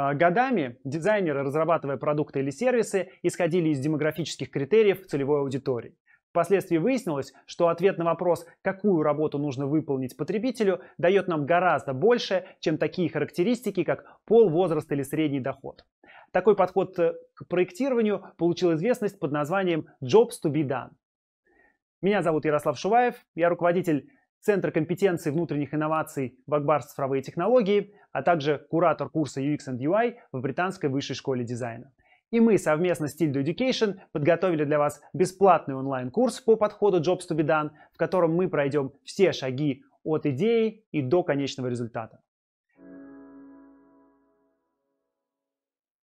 А, годами дизайнеры, разрабатывая продукты или сервисы, исходили из демографических критериев целевой аудитории. Впоследствии выяснилось, что ответ на вопрос, какую работу нужно выполнить потребителю, дает нам гораздо больше, чем такие характеристики, как пол, возраст или средний доход. Такой подход э, к проектированию получил известность под названием «Jobs to be done». Меня зовут Ярослав Шуваев, я руководитель Центр компетенции внутренних инноваций в Акбар цифровые технологии, а также куратор курса UX and UI в Британской высшей школе дизайна. И мы совместно с Tildo Education подготовили для вас бесплатный онлайн-курс по подходу Jobs to be done, в котором мы пройдем все шаги от идеи и до конечного результата.